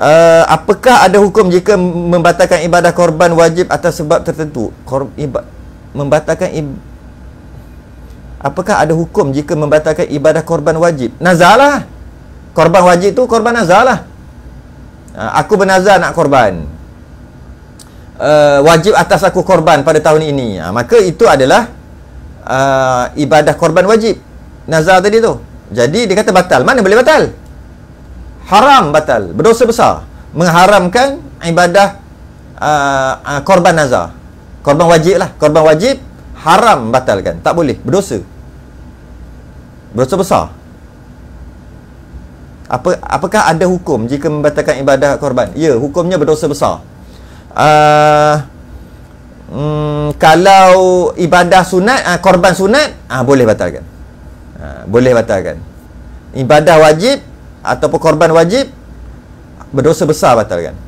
uh, apakah ada hukum jika membatalkan ibadah korban wajib atas sebab tertentu Kor, iba, membatalkan i, apakah ada hukum jika membatalkan ibadah korban wajib nazalah korban wajib tu korban nazalah uh, aku bernazar nak korban uh, wajib atas aku korban pada tahun ini uh, maka itu adalah uh, ibadah korban wajib nazar tadi tu jadi dia kata batal mana boleh batal haram batal berdosa besar mengharamkan ibadah uh, uh, korban nazar korban wajib lah korban wajib haram batalkan tak boleh berdosa berdosa besar apa apakah ada hukum jika membatalkan ibadah korban ya hukumnya berdosa besar uh, mm, kalau ibadah sunat uh, korban sunat uh, boleh batalkan uh, boleh batalkan ibadah wajib ataupun korban wajib berdosa besar batalkan